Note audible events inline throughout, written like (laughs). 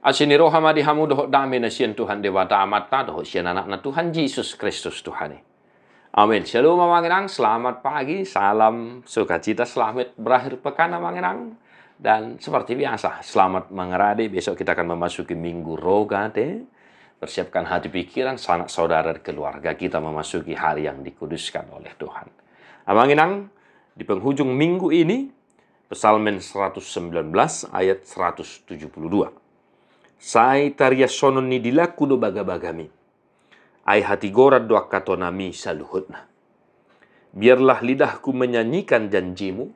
Asini rohama di hamu dohok dami nasian Tuhan dewa amat ta dohok sian anak na Tuhan Yesus Kristus Tuhan. Amin. Shalom amanginang, selamat pagi, salam sukacita, selamat berakhir pekan amanginang. Dan seperti biasa, selamat mengerade. Besok kita akan memasuki Minggu Rogade. Persiapkan hati pikiran, sanak saudara keluarga kita memasuki hari yang dikuduskan oleh Tuhan. Amanginang, di penghujung minggu ini, Pesalmen 119 ayat 172 sai sonon ni no baga-bagami ai gorat doa katonami saluhutna biarlah lidahku menyanyikan janjimu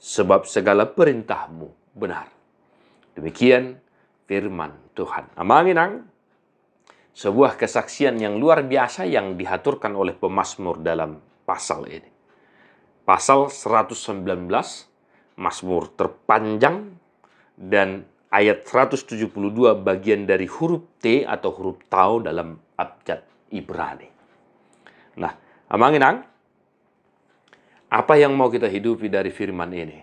sebab segala perintahmu benar demikian firman Tuhan amanginang sebuah kesaksian yang luar biasa yang dihaturkan oleh pemasmur dalam pasal ini pasal 119 masmur terpanjang dan ayat 172 bagian dari huruf T atau huruf Tau dalam abjad Ibrani. Nah, amanginang, apa yang mau kita hidupi dari firman ini?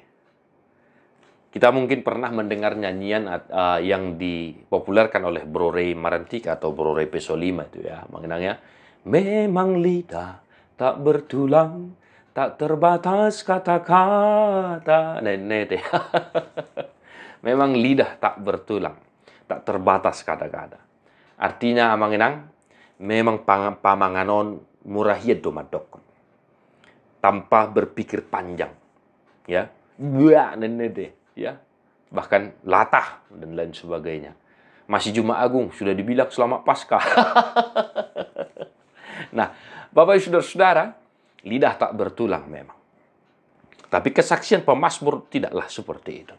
Kita mungkin pernah mendengar nyanyian uh, yang dipopulerkan oleh Bro Ray Marantik atau Bro Ray Pesolima itu ya, mengenangnya memang lidah tak bertulang, tak terbatas kata-kata. Nenek ya. (laughs) memang lidah tak bertulang, tak terbatas kata-kata. Artinya amanginang, memang pamanganon murahia domadok. Tanpa berpikir panjang. Ya, gua deh, ya bahkan latah dan lain sebagainya. Masih Jumat Agung sudah dibilang selama pasca. (laughs) nah, Bapak Saudara-saudara, lidah tak bertulang memang. Tapi kesaksian pemasmur tidaklah seperti itu.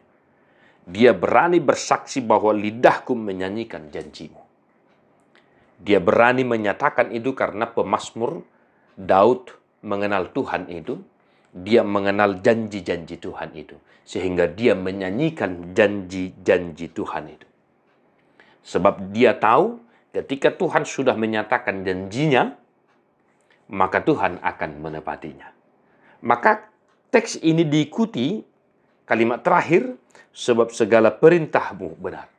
Dia berani bersaksi bahwa lidahku menyanyikan janjimu. Dia berani menyatakan itu karena pemasmur Daud mengenal Tuhan itu, dia mengenal janji-janji Tuhan itu, sehingga dia menyanyikan janji-janji Tuhan itu. Sebab dia tahu ketika Tuhan sudah menyatakan janjinya, maka Tuhan akan menepatinya. Maka teks ini diikuti kalimat terakhir, sebab segala perintahmu benar.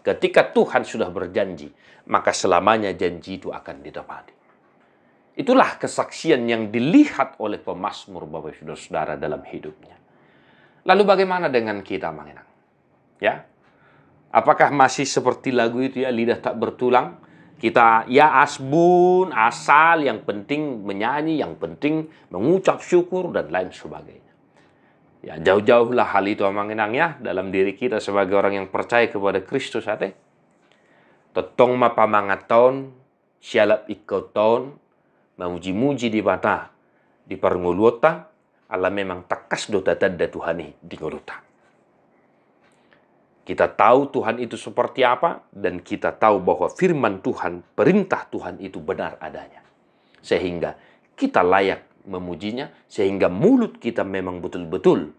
Ketika Tuhan sudah berjanji, maka selamanya janji itu akan didapati. Itulah kesaksian yang dilihat oleh pemazmur Bapak Saudara dalam hidupnya. Lalu bagaimana dengan kita mengenang? Ya. Apakah masih seperti lagu itu ya lidah tak bertulang? Kita ya asbun, asal yang penting menyanyi, yang penting mengucap syukur dan lain sebagainya. Ya, jauh-jauhlah hal itu ya dalam diri kita sebagai orang yang percaya kepada Kristus ate. Totong ma pamangaton, sialap ikoton, memuji muji di bata, di parnguluota, Allah memang takas dota Tuhan Tuhani di nguluta. Kita tahu Tuhan itu seperti apa dan kita tahu bahwa firman Tuhan, perintah Tuhan itu benar adanya. Sehingga kita layak memujinya sehingga mulut kita memang betul-betul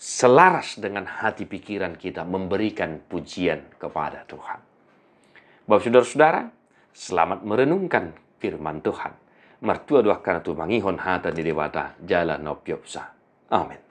selaras dengan hati pikiran kita memberikan pujian kepada Tuhan. Bapak saudara-saudara, selamat merenungkan firman Tuhan. Mertua doakan tu mangihon hata di dewata jalan opiopsa. Amin.